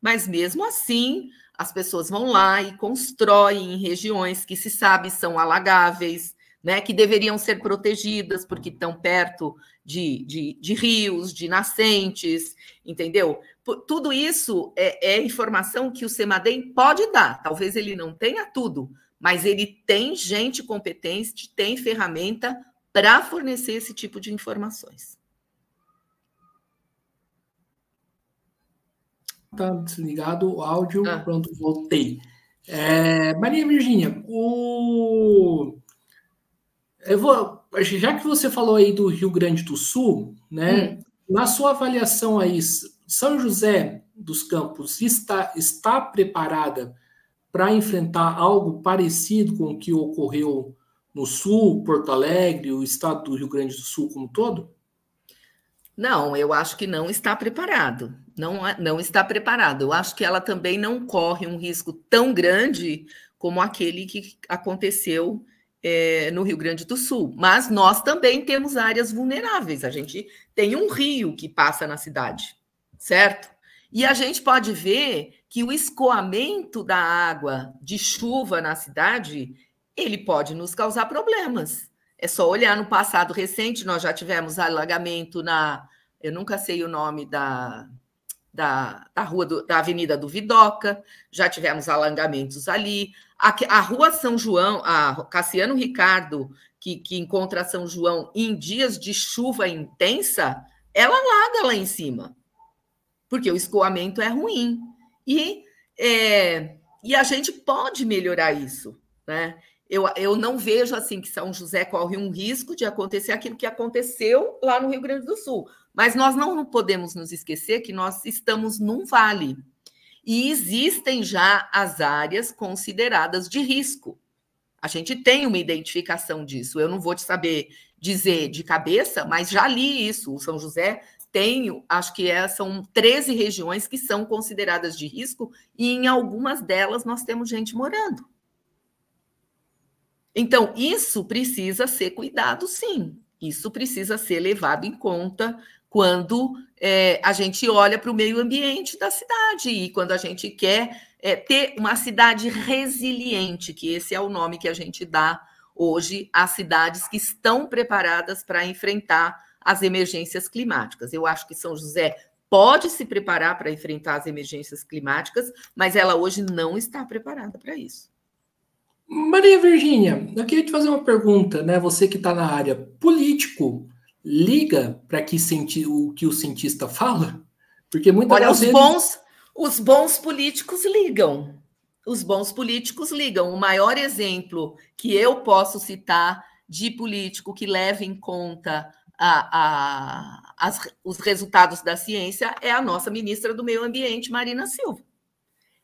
Mas mesmo assim, as pessoas vão lá e constroem em regiões que se sabe são alagáveis, né, que deveriam ser protegidas porque estão perto de, de, de rios, de nascentes, entendeu? Por, tudo isso é, é informação que o Semadem pode dar. Talvez ele não tenha tudo, mas ele tem gente competente, tem ferramenta para fornecer esse tipo de informações. Tá desligado o áudio, ah. pronto, voltei. É, Maria Virgínia, o eu vou, já que você falou aí do Rio Grande do Sul, né? Hum. Na sua avaliação aí, São José dos Campos está, está preparada para enfrentar algo parecido com o que ocorreu no Sul, Porto Alegre, o estado do Rio Grande do Sul como todo? Não, eu acho que não está preparado. Não, não está preparado. Eu acho que ela também não corre um risco tão grande como aquele que aconteceu é, no Rio Grande do Sul. Mas nós também temos áreas vulneráveis. A gente tem um rio que passa na cidade, certo? E a gente pode ver que o escoamento da água de chuva na cidade ele pode nos causar problemas. É só olhar no passado recente, nós já tivemos alagamento na. Eu nunca sei o nome da, da, da rua do, da Avenida do Vidoca, já tivemos alangamentos ali. A, a rua São João, a Cassiano Ricardo, que, que encontra São João em dias de chuva intensa, ela alaga lá em cima, porque o escoamento é ruim. E, é, e a gente pode melhorar isso. Né? Eu, eu não vejo assim que São José corre um risco de acontecer aquilo que aconteceu lá no Rio Grande do Sul. Mas nós não podemos nos esquecer que nós estamos num vale e existem já as áreas consideradas de risco. A gente tem uma identificação disso. Eu não vou te saber dizer de cabeça, mas já li isso. O São José tem, acho que é, são 13 regiões que são consideradas de risco e em algumas delas nós temos gente morando. Então, isso precisa ser cuidado, sim. Isso precisa ser levado em conta quando é, a gente olha para o meio ambiente da cidade e quando a gente quer é, ter uma cidade resiliente, que esse é o nome que a gente dá hoje às cidades que estão preparadas para enfrentar as emergências climáticas. Eu acho que São José pode se preparar para enfrentar as emergências climáticas, mas ela hoje não está preparada para isso. Maria Virgínia, eu queria te fazer uma pergunta, né? Você que está na área político, liga para que senti, o que o cientista fala, porque muitas Olha, vezes... os bons, os bons políticos ligam. Os bons políticos ligam. O maior exemplo que eu posso citar de político que leva em conta a, a, as, os resultados da ciência é a nossa ministra do Meio Ambiente, Marina Silva.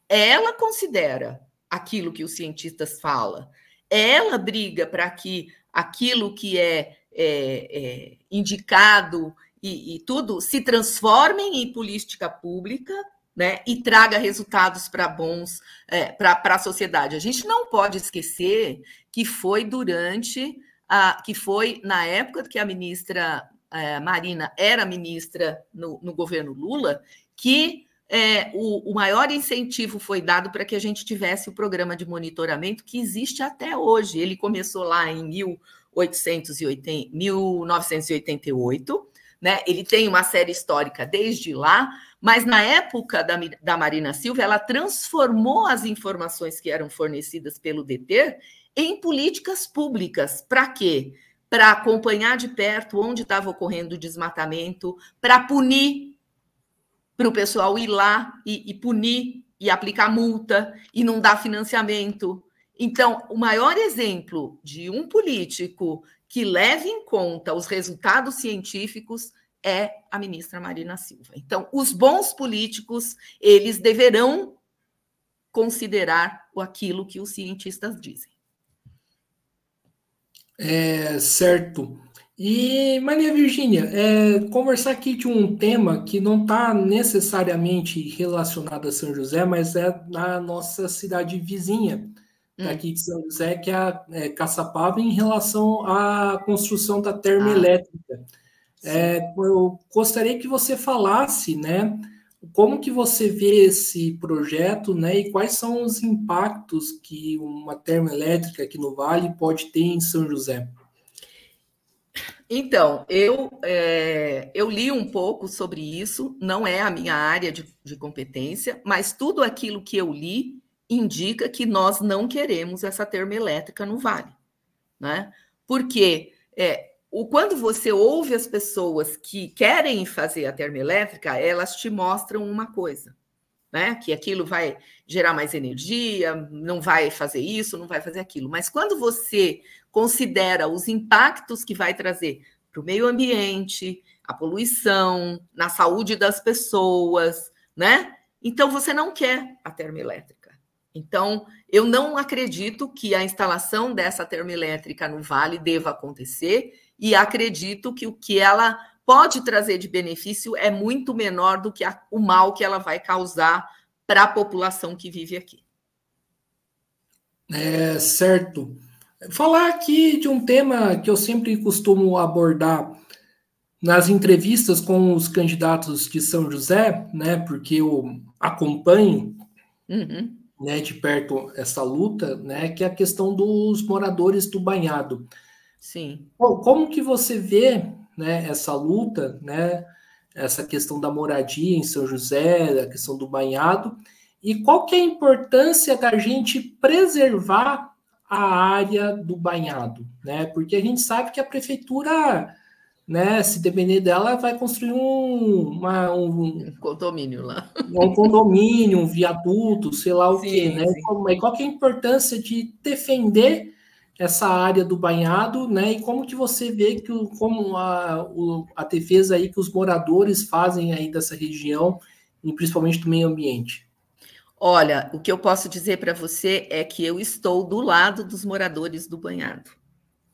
Ela considera aquilo que os cientistas falam. Ela briga para que aquilo que é é, é, indicado e, e, tudo se transformem em política pública né, e traga resultados para bons é, para a sociedade. A gente não pode esquecer que foi durante a, que foi na época que a ministra é, Marina era ministra no, no governo Lula que é, o, o, maior incentivo foi dado para que a gente tivesse o programa de monitoramento que existe até hoje. Ele começou lá em mil, 1880, 1988. Né? Ele tem uma série histórica desde lá, mas na época da, da Marina Silva, ela transformou as informações que eram fornecidas pelo DT em políticas públicas. Para quê? Para acompanhar de perto onde estava ocorrendo o desmatamento, para punir, para o pessoal ir lá e, e punir e aplicar multa e não dar financiamento então, o maior exemplo de um político que leve em conta os resultados científicos é a ministra Marina Silva. Então, os bons políticos, eles deverão considerar aquilo que os cientistas dizem. É, certo. E, Maria Virgínia, é, conversar aqui de um tema que não está necessariamente relacionado a São José, mas é na nossa cidade vizinha Tá hum. aqui de São José, que é a é, Caçapava, em relação à construção da termoelétrica. Ah, é, eu gostaria que você falasse, né, como que você vê esse projeto, né, e quais são os impactos que uma termoelétrica aqui no Vale pode ter em São José? Então, eu, é, eu li um pouco sobre isso, não é a minha área de, de competência, mas tudo aquilo que eu li indica que nós não queremos essa termoelétrica no Vale, né? Porque é, o, quando você ouve as pessoas que querem fazer a termoelétrica, elas te mostram uma coisa, né? Que aquilo vai gerar mais energia, não vai fazer isso, não vai fazer aquilo. Mas quando você considera os impactos que vai trazer para o meio ambiente, a poluição, na saúde das pessoas, né? Então você não quer a termoelétrica. Então, eu não acredito que a instalação dessa termoelétrica no Vale deva acontecer e acredito que o que ela pode trazer de benefício é muito menor do que a, o mal que ela vai causar para a população que vive aqui. É certo. Falar aqui de um tema que eu sempre costumo abordar nas entrevistas com os candidatos de São José, né? Porque eu acompanho. Uhum né, de perto essa luta, né, que é a questão dos moradores do banhado. Sim. Bom, como que você vê né, essa luta, né, essa questão da moradia em São José, a questão do banhado, e qual que é a importância da gente preservar a área do banhado, né? Porque a gente sabe que a prefeitura né? Se depender dela, vai construir um, uma, um, um condomínio lá. Um condomínio, um viaduto, sei lá o sim, quê, né? Sim. Mas qual que é a importância de defender essa área do banhado, né? E como que você vê que como a, o, a defesa aí que os moradores fazem aí dessa região, e principalmente do meio ambiente? Olha, o que eu posso dizer para você é que eu estou do lado dos moradores do banhado.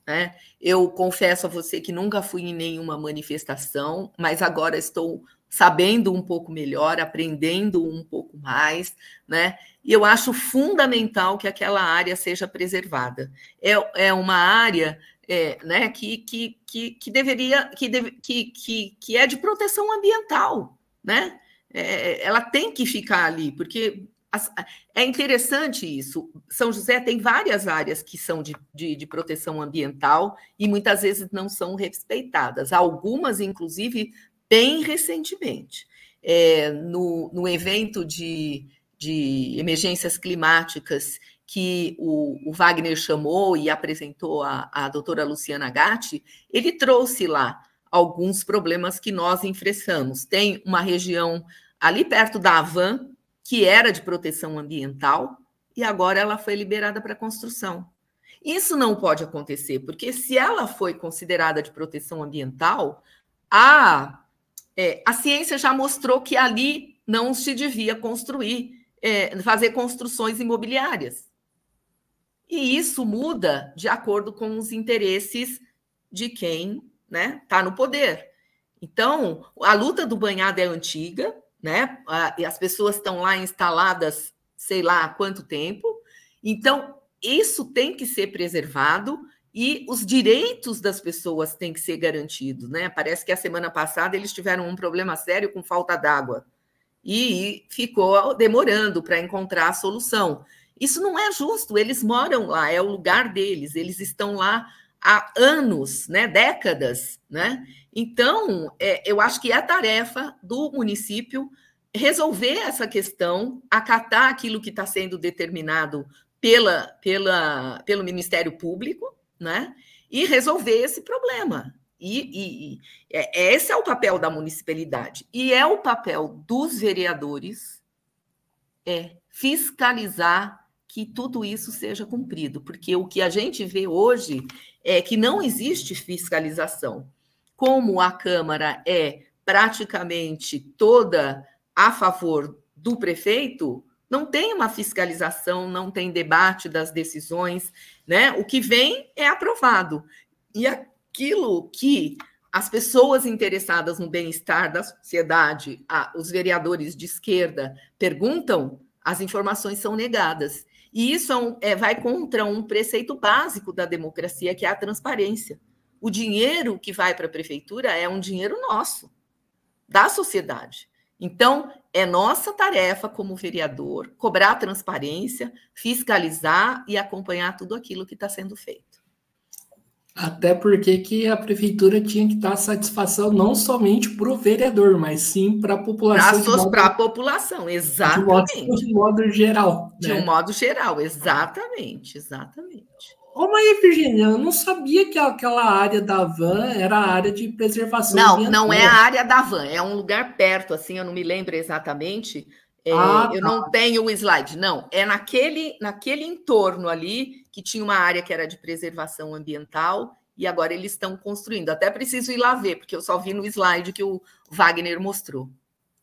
Né? Eu confesso a você que nunca fui em nenhuma manifestação, mas agora estou sabendo um pouco melhor, aprendendo um pouco mais, né? E eu acho fundamental que aquela área seja preservada. É, é uma área é, né, que, que, que, que deveria, que, deve, que, que, que é de proteção ambiental, né? É, ela tem que ficar ali, porque é interessante isso. São José tem várias áreas que são de, de, de proteção ambiental e muitas vezes não são respeitadas. Algumas, inclusive, bem recentemente. É, no, no evento de, de emergências climáticas que o, o, Wagner chamou e apresentou a, a doutora Luciana Gatti, ele trouxe lá alguns problemas que nós enfrentamos. Tem uma região ali perto da Havan, que era de proteção ambiental e agora ela foi liberada para construção. Isso não pode acontecer, porque se ela foi considerada de proteção ambiental, a, é, a ciência já mostrou que ali não se devia construir, é, fazer construções imobiliárias. E isso muda de acordo com os interesses de quem está né, tá no poder. Então, a luta do banhado é antiga, né? E as pessoas estão lá instaladas, sei lá há quanto tempo. Então, isso tem que ser preservado e os direitos das pessoas têm que ser garantidos, né? Parece que a semana passada eles tiveram um problema sério com falta d'água e ficou demorando para encontrar a solução. Isso não é justo, eles moram lá, é o lugar deles, eles estão lá há anos, né, décadas, né? Então, é, eu acho que é a tarefa do município resolver essa questão, acatar aquilo que está sendo determinado pela, pela, pelo Ministério Público, né? E resolver esse problema. E, e, e é, esse é o papel da municipalidade e é o papel dos vereadores é fiscalizar que tudo isso seja cumprido, porque o que a gente vê hoje é que não existe fiscalização. Como a Câmara é praticamente toda a favor do prefeito, não tem uma fiscalização, não tem debate das decisões, né? O que vem é aprovado. E aquilo que as pessoas interessadas no bem-estar da sociedade, a, os vereadores de esquerda perguntam, as informações são negadas. E isso é um, é, vai contra um preceito básico da democracia, que é a transparência. O dinheiro que vai para a prefeitura é um dinheiro nosso, da sociedade. Então, é nossa tarefa como vereador cobrar transparência, fiscalizar e acompanhar tudo aquilo que está sendo feito. Até porque que a prefeitura tinha que dar satisfação não somente para o vereador, mas sim para a população. Para a população, exatamente. De modo, de modo geral. Né? De um modo geral, exatamente, exatamente. Ô, oh, Maria Virginia, eu não sabia que aquela área da van era a área de preservação. Não, ambiental. não é a área da van, é um lugar perto, assim, eu não me lembro exatamente, é, ah, eu tá. não tenho o slide, não. É naquele, naquele entorno ali que tinha uma área que era de preservação ambiental e agora eles estão construindo. Até preciso ir lá ver, porque eu só vi no slide que o Wagner mostrou.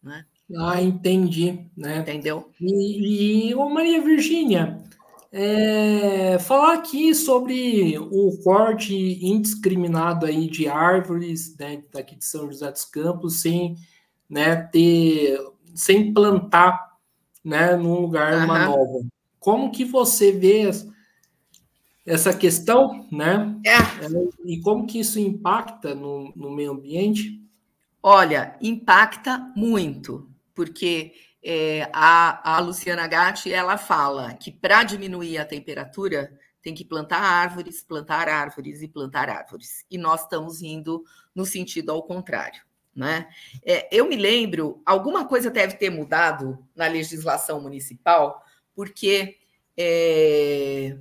Né? Ah, entendi. Né? Entendeu? E, e ô Maria Virgínia, é, falar aqui sobre o corte indiscriminado aí de árvores né, daqui de São José dos Campos, sem né, ter sem plantar né, num lugar uhum. uma nova. Como que você vê essa questão, né? É. E como que isso impacta no, no meio ambiente? Olha, impacta muito, porque é, a, a Luciana Gatti ela fala que para diminuir a temperatura tem que plantar árvores, plantar árvores e plantar árvores. E nós estamos indo no sentido ao contrário. Né? É, eu me lembro, alguma coisa deve ter mudado na legislação municipal, porque é,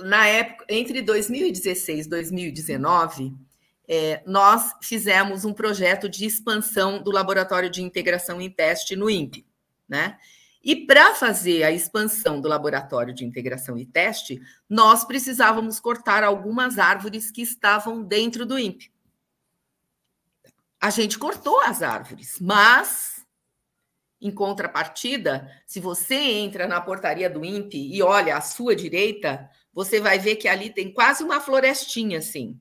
na época, entre 2016 e 2019, é, nós fizemos um projeto de expansão do Laboratório de Integração em Teste no INPE. Né? E para fazer a expansão do Laboratório de Integração e Teste, nós precisávamos cortar algumas árvores que estavam dentro do INPE a gente cortou as árvores, mas em contrapartida, se você entra na portaria do INPE e olha à sua direita, você vai ver que ali tem quase uma florestinha assim.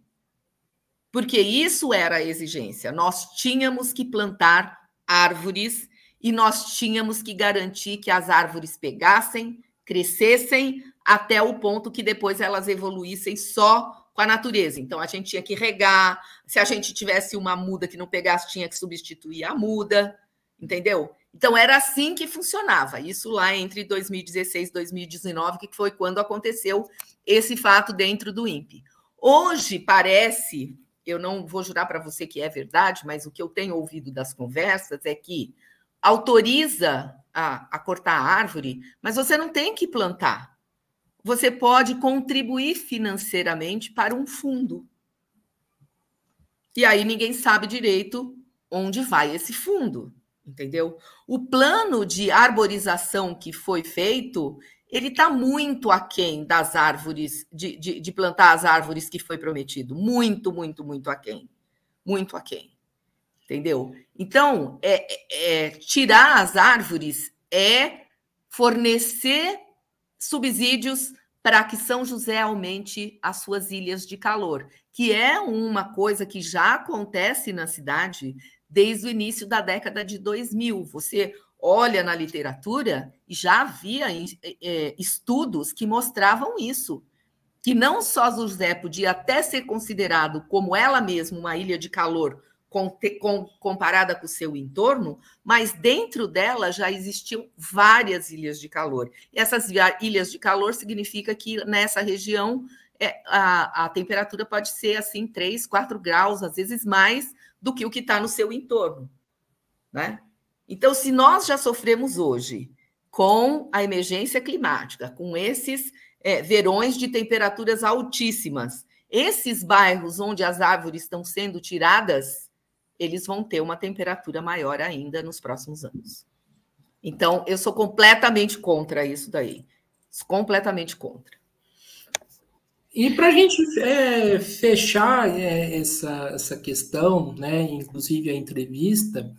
Porque isso era a exigência. Nós tínhamos que plantar árvores e nós tínhamos que garantir que as árvores pegassem, crescessem até o ponto que depois elas evoluíssem só com a natureza. Então a gente tinha que regar, se a gente tivesse uma muda que não pegasse, tinha que substituir a muda, entendeu? Então era assim que funcionava. Isso lá entre 2016 e 2019, que foi quando aconteceu esse fato dentro do INPE. Hoje parece, eu não vou jurar para você que é verdade, mas o que eu tenho ouvido das conversas é que autoriza a, a cortar a árvore, mas você não tem que plantar você pode contribuir financeiramente para um fundo. E aí ninguém sabe direito onde vai esse fundo, entendeu? O plano de arborização que foi feito, ele está muito aquém das árvores, de, de, de, plantar as árvores que foi prometido. Muito, muito, muito aquém. Muito aquém. Entendeu? Então, é, é, é tirar as árvores é fornecer subsídios para que São José aumente as suas ilhas de calor, que é uma coisa que já acontece na cidade desde o início da década de 2000. Você olha na literatura e já havia eh, eh, estudos que mostravam isso, que não só José podia até ser considerado como ela mesma uma ilha de calor comparada com o seu entorno, mas dentro dela já existiam várias ilhas de calor. E essas ilhas de calor significa que nessa região é, a, a temperatura pode ser assim 3, 4 graus, às vezes mais, do que o que está no seu entorno. Né? Então, se nós já sofremos hoje com a emergência climática, com esses é, verões de temperaturas altíssimas, esses bairros onde as árvores estão sendo tiradas eles vão ter uma temperatura maior ainda nos próximos anos. Então, eu sou completamente contra isso daí. Completamente contra. E para a gente é, fechar é, essa, essa questão, né, inclusive a entrevista,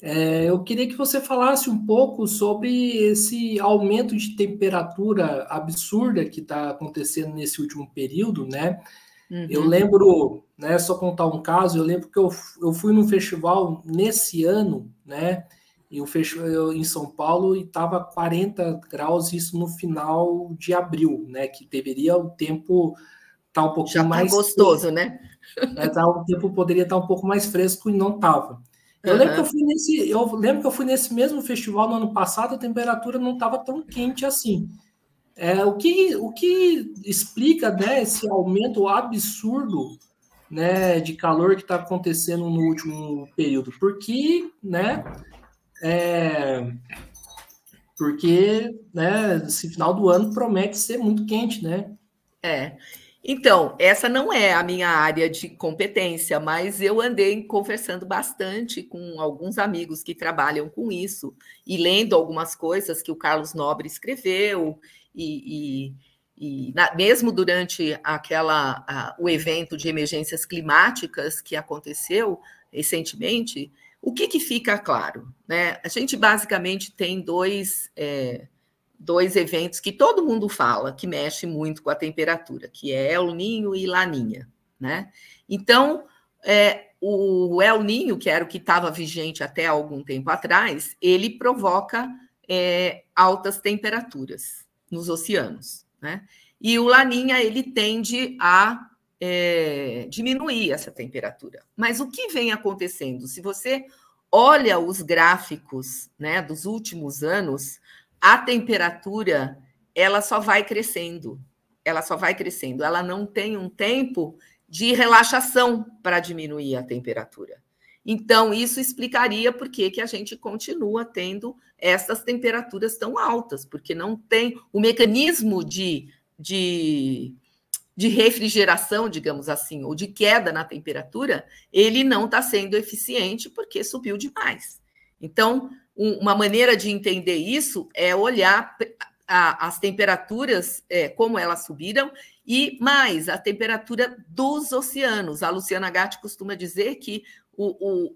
é, eu queria que você falasse um pouco sobre esse aumento de temperatura absurda que está acontecendo nesse último período, né? Uhum. Eu lembro, né, só contar um caso, eu lembro que eu, eu fui num festival nesse ano, né, E o eu, em São Paulo e estava 40 graus, isso no final de abril, né, que deveria o tempo estar tá um pouco Já tá mais... gostoso, fresco, né? né tá, o tempo poderia estar tá um pouco mais fresco e não estava. Eu, uhum. lembro que eu, fui nesse, eu lembro que eu fui nesse mesmo festival no ano passado, a temperatura não estava tão quente assim. É, o, que, o que explica né, esse aumento absurdo né, de calor que está acontecendo no último período? Porque, né, é, porque né, esse final do ano promete ser muito quente, né? É. Então, essa não é a minha área de competência, mas eu andei conversando bastante com alguns amigos que trabalham com isso e lendo algumas coisas que o Carlos Nobre escreveu e, e, e na, mesmo durante aquela a, o evento de emergências climáticas que aconteceu recentemente, o que, que fica claro? Né? A gente basicamente tem dois, é, dois eventos que todo mundo fala que mexe muito com a temperatura, que é El Ninho e Laninha. Né? Então, é, o El Ninho, que era o que estava vigente até algum tempo atrás, ele provoca é, altas temperaturas nos oceanos, né? E o Laninha ele tende a é, diminuir essa temperatura. Mas o que vem acontecendo? Se você olha os gráficos, né, dos últimos anos, a temperatura ela só vai crescendo, ela só vai crescendo. Ela não tem um tempo de relaxação para diminuir a temperatura. Então, isso explicaria por que, que a gente continua tendo essas temperaturas tão altas, porque não tem o mecanismo de, de, de refrigeração, digamos assim, ou de queda na temperatura, ele não está sendo eficiente porque subiu demais. Então, um, uma maneira de entender isso é olhar a, as temperaturas, é, como elas subiram, e mais a temperatura dos oceanos. A Luciana Gatti costuma dizer que o, o,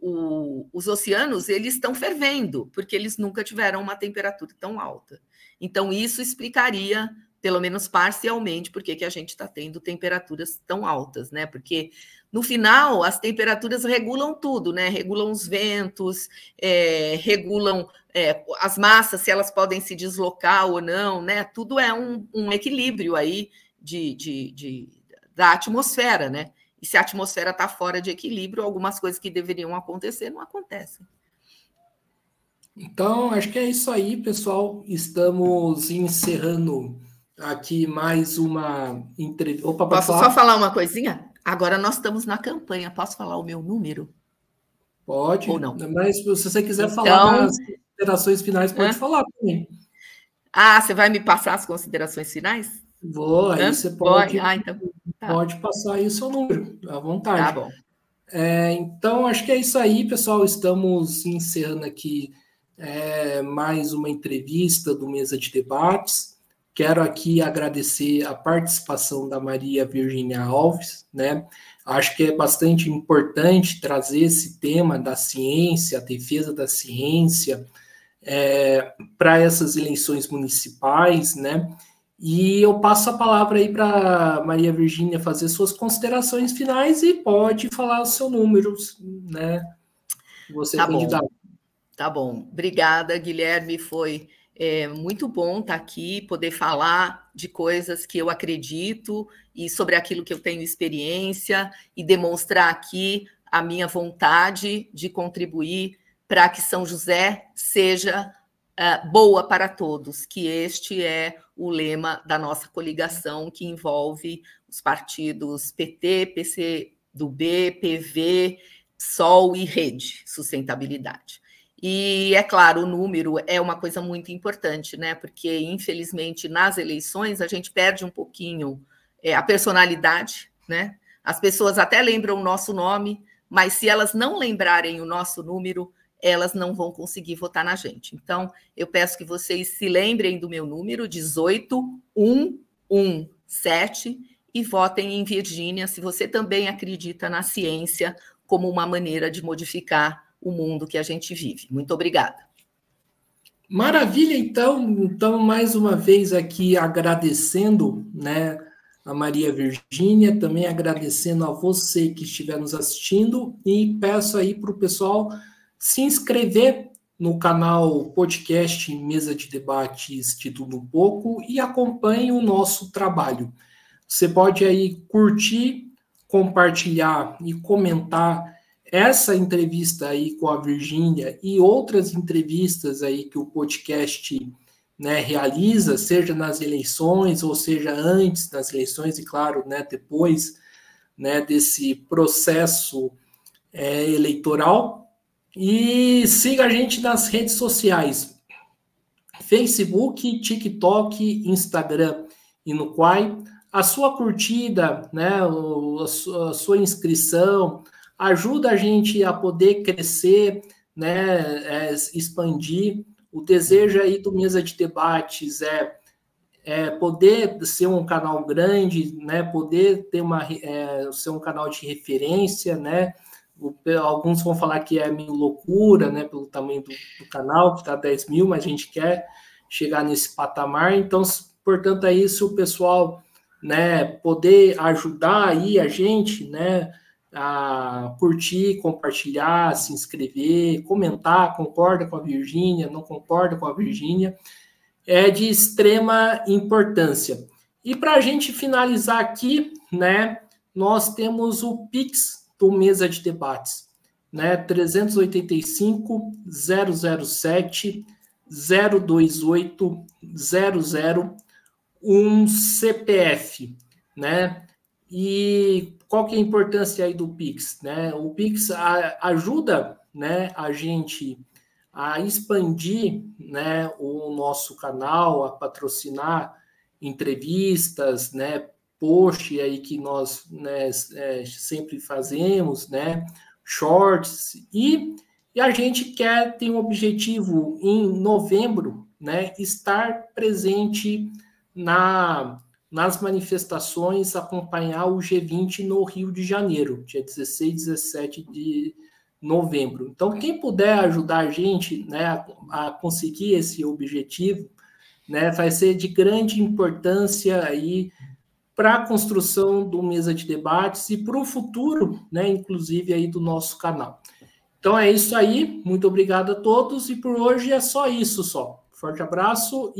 o, os oceanos eles estão fervendo, porque eles nunca tiveram uma temperatura tão alta. Então, isso explicaria, pelo menos parcialmente, por que a gente está tendo temperaturas tão altas, né? Porque, no final, as temperaturas regulam tudo, né? Regulam os ventos, é, regulam é, as massas, se elas podem se deslocar ou não, né? Tudo é um, um equilíbrio aí de, de, de da atmosfera, né? E se a atmosfera está fora de equilíbrio, algumas coisas que deveriam acontecer não acontecem. Então, acho que é isso aí, pessoal. Estamos encerrando aqui mais uma entrevista. Opa, Posso falar? só falar uma coisinha? Agora nós estamos na campanha. Posso falar o meu número? Pode. Ou não? Mas se você quiser então... falar nas considerações finais, pode Hã? falar também. Ah, você vai me passar as considerações finais? Vou, aí você pode, ah, então. tá. pode passar aí o seu número, à vontade. Tá bom. É, então, acho que é isso aí, pessoal. Estamos encerrando aqui é, mais uma entrevista do Mesa de Debates. Quero aqui agradecer a participação da Maria Virginia Alves, né? Acho que é bastante importante trazer esse tema da ciência, a defesa da ciência, é, para essas eleições municipais, né? E eu passo a palavra aí para Maria Virgínia fazer suas considerações finais e pode falar o seu número, né? Você é tá candidato. Bom. Tá bom. Obrigada, Guilherme. Foi é, muito bom estar tá aqui, poder falar de coisas que eu acredito e sobre aquilo que eu tenho experiência e demonstrar aqui a minha vontade de contribuir para que São José seja uh, boa para todos, que este é o lema da nossa coligação, que envolve os partidos PT, PC do B, PV, Sol e Rede, sustentabilidade. E é claro, o número é uma coisa muito importante, né? Porque infelizmente nas eleições a gente perde um pouquinho é, a personalidade, né? As pessoas até lembram o nosso nome, mas se elas não lembrarem o nosso número, elas não vão conseguir votar na gente. Então, eu peço que vocês se lembrem do meu número, 18117, e votem em Virgínia, se você também acredita na ciência como uma maneira de modificar o mundo que a gente vive. Muito obrigada. Maravilha, então. Então, mais uma vez aqui agradecendo, né? a Maria Virgínia, também agradecendo a você que estiver nos assistindo e peço aí para o pessoal se inscrever no canal podcast Mesa de Debates de Tudo Um Pouco e acompanhe o nosso trabalho. Você pode aí curtir, compartilhar e comentar essa entrevista aí com a Virgínia e outras entrevistas aí que o podcast né, realiza, seja nas eleições ou seja antes das eleições e claro, né, depois né, desse processo é, eleitoral e siga a gente nas redes sociais: Facebook, TikTok, Instagram e no Quai. A sua curtida, né, a sua inscrição ajuda a gente a poder crescer, né, é, expandir. O desejo aí do Mesa de Debates é, é poder ser um canal grande, né, poder ter uma, é, ser um canal de referência, né, Alguns vão falar que é meio loucura, né? Pelo tamanho do, do canal, que está 10 mil, mas a gente quer chegar nesse patamar. Então, portanto, aí é se o pessoal né, poder ajudar aí a gente, né? A curtir, compartilhar, se inscrever, comentar, concorda com a Virgínia, não concorda com a Virgínia, é de extrema importância. E para a gente finalizar aqui, né, nós temos o Pix do Mesa de Debates, né? 385 007 028 001 CPF, né? E qual que é a importância aí do Pix, né? O Pix ajuda, né, a gente a expandir, né, o nosso canal, a patrocinar entrevistas, né, post aí que nós né, é, sempre fazemos, né? Shorts e, e a gente quer tem um objetivo em novembro, né? Estar presente na nas manifestações, acompanhar o G20 no Rio de Janeiro, dia 16 17 de novembro. Então, quem puder ajudar a gente né, a, conseguir esse objetivo, né, vai ser de grande importância aí para a construção do mesa de debates e para o futuro, né, inclusive aí do nosso canal. Então é isso aí, muito obrigado a todos e por hoje é só isso só. Forte abraço.